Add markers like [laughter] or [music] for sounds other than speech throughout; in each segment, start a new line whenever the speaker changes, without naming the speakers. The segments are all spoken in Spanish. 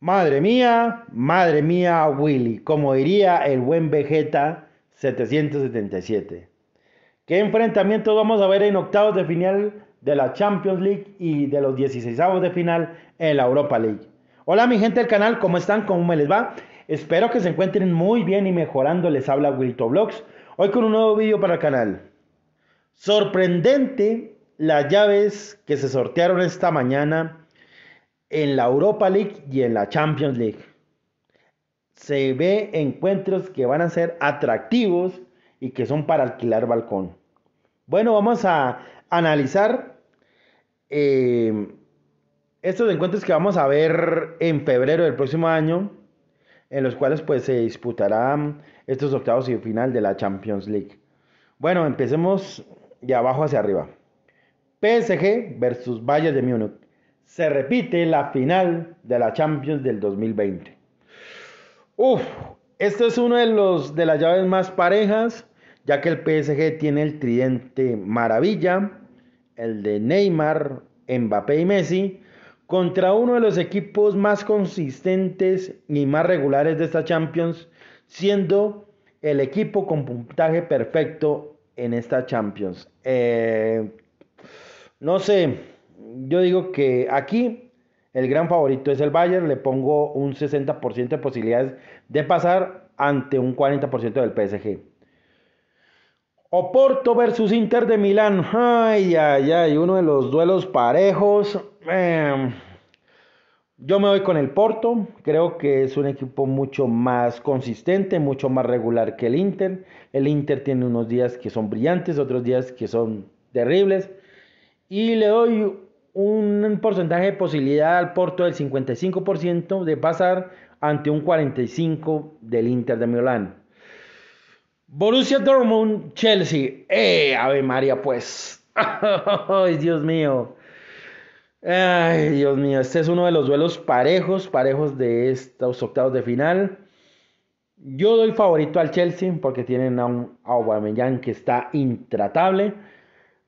Madre mía, madre mía, Willy, como diría el buen Vegeta 777. ¿Qué enfrentamientos vamos a ver en octavos de final de la Champions League y de los 16 avos de final en la Europa League? Hola mi gente del canal, ¿cómo están? ¿Cómo me les va? Espero que se encuentren muy bien y mejorando. Les habla Wilto blogs hoy con un nuevo vídeo para el canal. Sorprendente las llaves que se sortearon esta mañana en la Europa League y en la Champions League. Se ve encuentros que van a ser atractivos y que son para alquilar balcón. Bueno, vamos a analizar eh, estos encuentros que vamos a ver en febrero del próximo año, en los cuales pues se disputarán estos octavos y final de la Champions League. Bueno, empecemos de abajo hacia arriba. PSG versus Bayern de Múnich se repite la final de la Champions del 2020. Uf, esto es uno de los de las llaves más parejas, ya que el PSG tiene el tridente maravilla, el de Neymar, Mbappé y Messi, contra uno de los equipos más consistentes y más regulares de esta Champions, siendo el equipo con puntaje perfecto en esta Champions. Eh, no sé, yo digo que aquí el gran favorito es el Bayern, le pongo un 60% de posibilidades de pasar ante un 40% del PSG. Oporto versus Inter de Milán. Ay, ay, ay, uno de los duelos parejos. Em, yo me voy con el Porto. Creo que es un equipo mucho más consistente, mucho más regular que el Inter. El Inter tiene unos días que son brillantes, otros días que son terribles. Y le doy un porcentaje de posibilidad al Porto del 55% de pasar ante un 45% del Inter de Milán. Borussia Dortmund, Chelsea. ¡Eh, Ave María, pues! [laughs] ¡Ay, Dios mío! ¡Ay, Dios mío! Este es uno de los duelos parejos, parejos de estos octavos de final. Yo doy favorito al Chelsea porque tienen a un Aubameyang que está intratable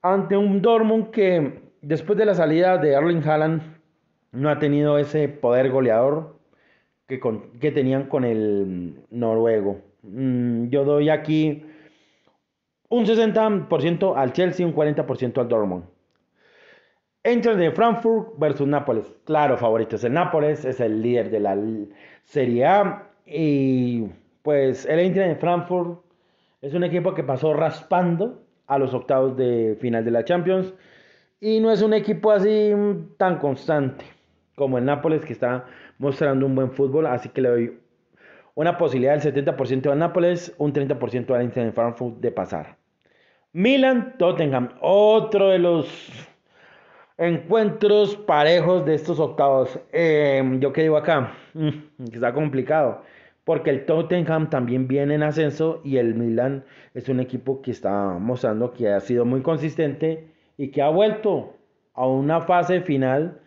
ante un Dortmund que después de la salida de Erling Haaland, no ha tenido ese poder goleador que, tenían con el noruego. Mm, yo doy aquí un 60% al Chelsea, un 40% al Dortmund. Entre de Frankfurt versus Nápoles. Claro, favorito es el Nápoles, es el líder de la Serie A. Y pues el Inter de Frankfurt es un equipo que pasó raspando a los octavos de final de la Champions. Y no es un equipo así mm, tan constante como el Nápoles, que está mostrando un buen fútbol. Así que le doy una posibilidad del 70% al Nápoles, un 30% al de Frankfurt de pasar. Milan, Tottenham, otro de los encuentros parejos de estos octavos. Em, yo que digo acá, mm, está complicado. Porque el Tottenham también viene en ascenso y el Milan es un equipo que está mostrando que ha sido muy consistente y que ha vuelto a una fase final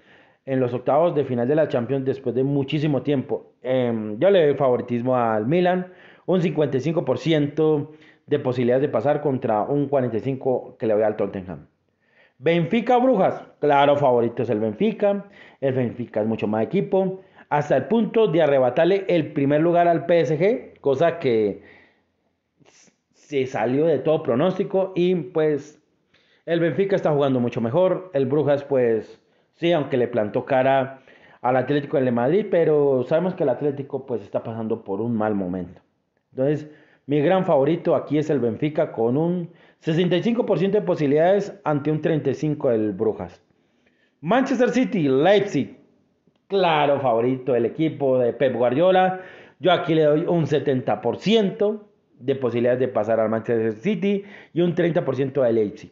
en los octavos de final de la Champions después de muchísimo tiempo. Em, yo le doy favoritismo al Milan, un 55% de posibilidades de pasar contra un 45% que le doy al Tottenham. Benfica Brujas, claro, favorito es el Benfica, el Benfica es mucho más equipo, hasta el punto de arrebatarle el primer lugar al PSG, cosa que se salió de todo pronóstico y pues el Benfica está jugando mucho mejor. El Brujas, pues sí, aunque le plantó cara al Atlético de Madrid, pero sabemos que el Atlético pues está pasando por un mal momento. Entonces, mi gran favorito aquí es el Benfica con un 65% de posibilidades ante un 35 del Brujas. Manchester City, Leipzig. Claro, favorito el equipo de Pep Guardiola. Yo aquí le doy un 70% de posibilidades de pasar al Manchester City y un 30% al Leipzig.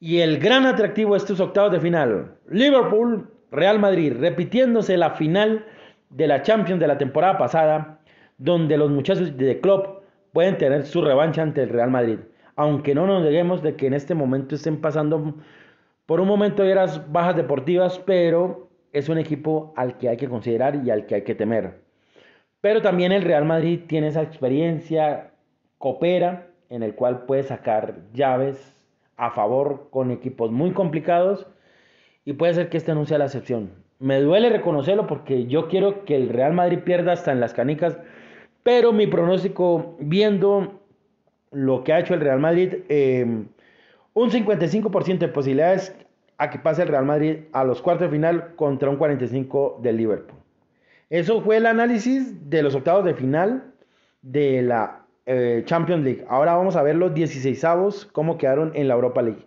Y el gran atractivo de estos octavos de final, Liverpool, Real Madrid, repitiéndose la final de la Champions de la temporada pasada, donde los muchachos de Club pueden tener su revancha ante el Real Madrid. Aunque no nos lleguemos de que en este momento estén pasando por un momento de las bajas deportivas, pero es un equipo al que hay que considerar y al que hay que temer. Pero también el Real Madrid tiene esa experiencia, coopera, en el cual puede sacar llaves a favor con equipos muy complicados y puede ser que este anuncie la excepción. Me duele reconocerlo porque yo quiero que el Real Madrid pierda hasta en las canicas, pero mi pronóstico viendo lo que ha hecho el Real Madrid, em, un 55% de posibilidades a que pase el Real Madrid a los cuartos de final contra un 45% del Liverpool. Eso fue el análisis de los octavos de final de la eh, Champions League. Ahora vamos a ver los 16 avos, cómo quedaron en la Europa League.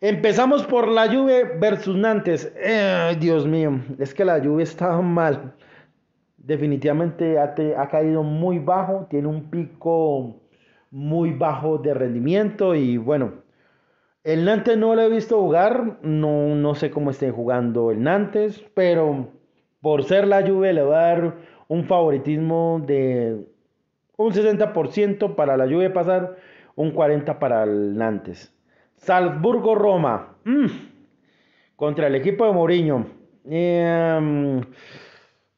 Empezamos por la Juve versus Nantes. Eh, Dios mío, es que la Juve está mal. Definitivamente ha, caído muy bajo, tiene un pico muy bajo de rendimiento y bueno, el Nantes no lo he visto jugar, no, no sé cómo esté jugando el Nantes, pero por ser la Juve le va a dar un favoritismo de un 60% para la lluvia pasar, un 40% para el Nantes. Salzburgo-Roma. Mm. Contra el equipo de Mourinho. Em,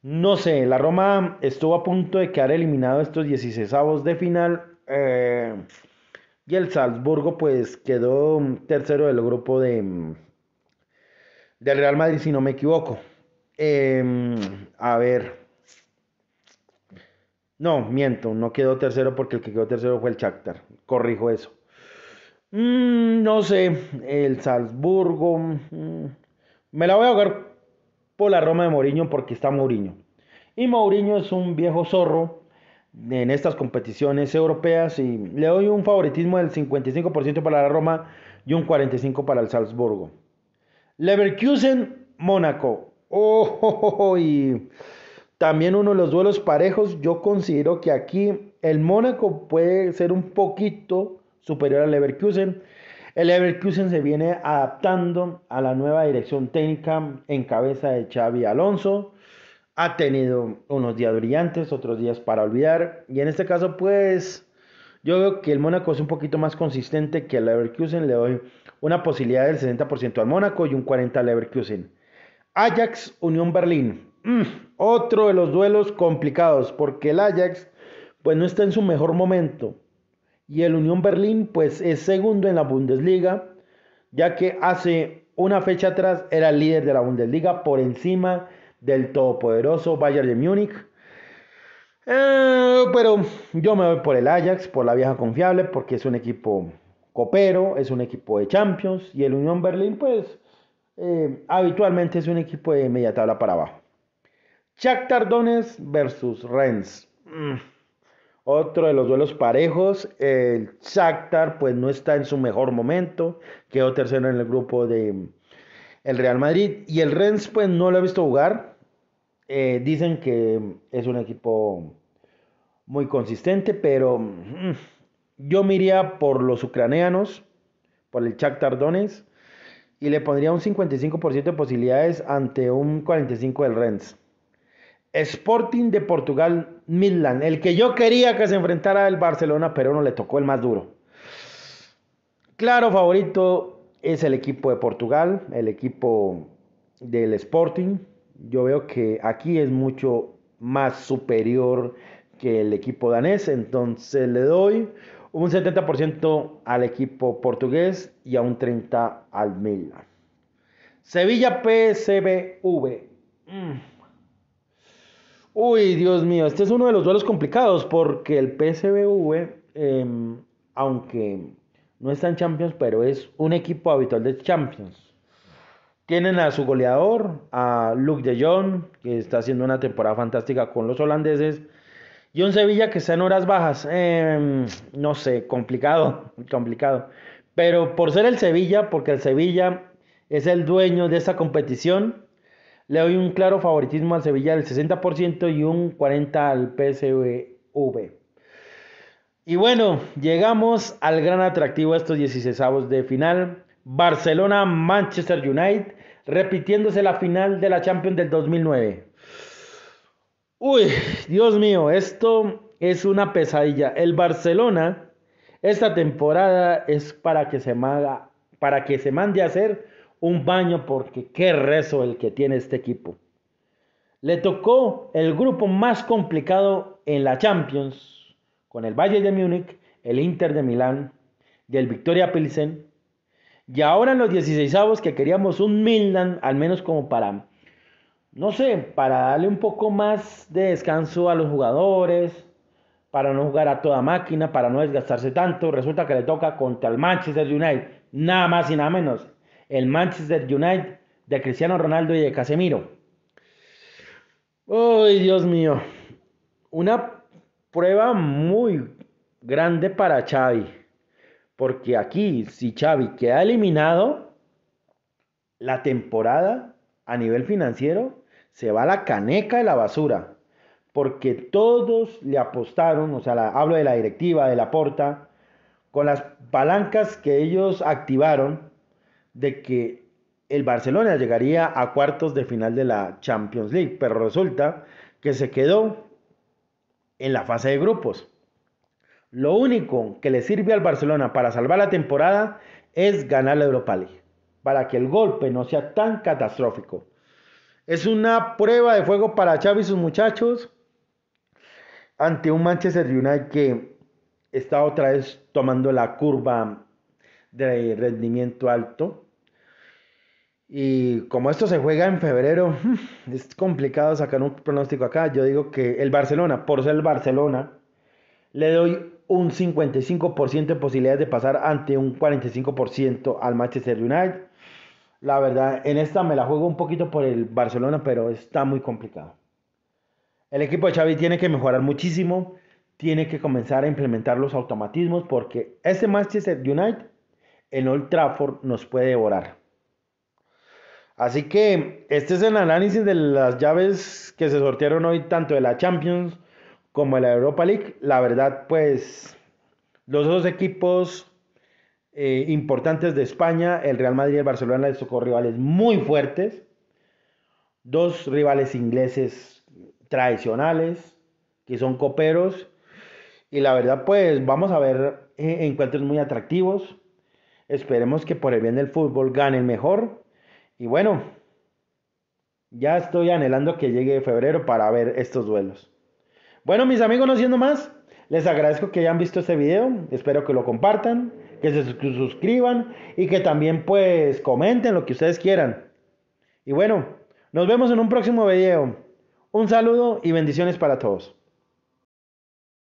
no sé, la Roma estuvo a punto de quedar eliminado estos 16 avos de final. Eh, y el Salzburgo pues quedó tercero del grupo de del Real Madrid, si no me equivoco. Em, a ver. No, miento, no quedó tercero porque el que quedó tercero fue el Shakhtar. Corrijo eso. Mm, no sé, el Salzburgo. Mm, me la voy a jugar por la Roma de Mourinho porque está Mourinho. Y Mourinho es un viejo zorro en estas competiciones europeas y le doy un favoritismo del 55% para la Roma y un 45% para el Salzburgo. Leverkusen, Mónaco. Oh, oh, [laughs] oh, y también uno de los duelos parejos, yo considero que aquí el Mónaco puede ser un poquito superior al Leverkusen. El Leverkusen se viene adaptando a la nueva dirección técnica en cabeza de Xavi Alonso. Ha tenido unos días brillantes, otros días para olvidar. Y en este caso, pues, yo veo que el Mónaco es un poquito más consistente que el Leverkusen. Le doy una posibilidad del 60% al Mónaco y un 40% al Leverkusen. Ajax, Unión Berlín. Mm, otro de los duelos complicados, porque el Ajax pues no está en su mejor momento. Y el Unión Berlín pues es segundo en la Bundesliga, ya que hace una fecha atrás era líder de la Bundesliga por encima del todopoderoso Bayern de Múnich. Eh, pero yo me voy por el Ajax, por la vieja confiable, porque es un equipo copero, es un equipo de Champions y el Unión Berlín pues eh, habitualmente es un equipo de media tabla para abajo. Shakhtar Donetsk versus Rennes. Mm. Otro de los duelos parejos. El Shakhtar pues no está en su mejor momento. Quedó tercero en el grupo de mm, el Real Madrid. Y el Rennes pues no lo he visto jugar. Eh, dicen que mm, es un equipo muy consistente, pero yo me iría por los ucranianos, por el Shakhtar Donetsk. Y le pondría un 55% de posibilidades ante un 45% del Rennes. Sporting de Portugal, Midland, el que yo quería que se enfrentara al Barcelona, pero no le tocó el más duro. Claro favorito es el equipo de Portugal, el equipo del Sporting. Yo veo que aquí es mucho más superior que el equipo danés, entonces le doy un 70% al equipo portugués y a un 30% al Milan. Sevilla PSBV. Mm. Uy, Dios mío, este es uno de los duelos complicados porque el PSBV, em, aunque no está en Champions, pero es un equipo habitual de Champions. Tienen a su goleador, a Luke de Jong, que está haciendo una temporada fantástica con los holandeses. Y un Sevilla que está en horas bajas. Em, no sé, complicado, [laughs] complicado. Pero por ser el Sevilla, porque el Sevilla es el dueño de esta competición, le doy un claro favoritismo al Sevilla del 60% y un 40% al PSV. Y bueno, llegamos al gran atractivo estos 16 avos de final. Barcelona-Manchester United, repitiéndose la final de la Champions del 2009. Uy, Dios mío, esto es una pesadilla. El Barcelona esta temporada es para que se, para que se mande a hacer un baño porque qué rezo el que tiene este equipo. Le tocó el grupo más complicado en la Champions, con el Bayern de Múnich, el Inter de Milán Del el Victoria Pilsen. Y ahora en los 16avos que queríamos un Milan, al menos como para, no sé, para darle un poco más de descanso a los jugadores, para no jugar a toda máquina, para no desgastarse tanto. Resulta que le toca contra el Manchester United, nada más y nada menos el Manchester United de Cristiano Ronaldo y de Casemiro. ¡Ay, Dios mío! Una prueba muy grande para Xavi, porque aquí, si Xavi queda eliminado, la temporada a nivel financiero se va a la caneca de la basura, porque todos le apostaron, o sea, hablo de la directiva, de la porta, con las palancas que ellos activaron, de que el Barcelona llegaría a cuartos de final de la Champions League, pero resulta que se quedó en la fase de grupos. Lo único que le sirve al Barcelona para salvar la temporada es ganar la Europa League, para que el golpe no sea tan catastrófico. Es una prueba de fuego para Xavi y sus muchachos ante un Manchester United que está otra vez tomando la curva de rendimiento alto y como esto se juega en febrero, [laughs] es complicado sacar un pronóstico acá. Yo digo que el Barcelona, por ser el Barcelona, le doy un 55% de posibilidades de pasar ante un 45% al Manchester United. La verdad, en esta me la juego un poquito por el Barcelona, pero está muy complicado. El equipo de Xavi tiene que mejorar muchísimo, tiene que comenzar a implementar los automatismos porque ese Manchester United en Old Trafford nos puede devorar. Así que este es el análisis de las llaves que se sortearon hoy, tanto de la Champions como de la Europa League. La verdad, pues los dos equipos eh, importantes de España, el Real Madrid y el Barcelona, les tocó rivales muy fuertes. Dos rivales ingleses tradicionales, que son coperos. Y la verdad, pues vamos a ver eh, encuentros muy atractivos. Esperemos que por el bien del fútbol ganen mejor. Y bueno, ya estoy anhelando que llegue febrero para ver estos duelos. Bueno, mis amigos, no siendo más, les agradezco que hayan visto este video. Espero que lo compartan, que se suscriban y que también pues comenten lo que ustedes quieran. Y bueno, nos vemos en un próximo video. Un saludo y bendiciones para todos.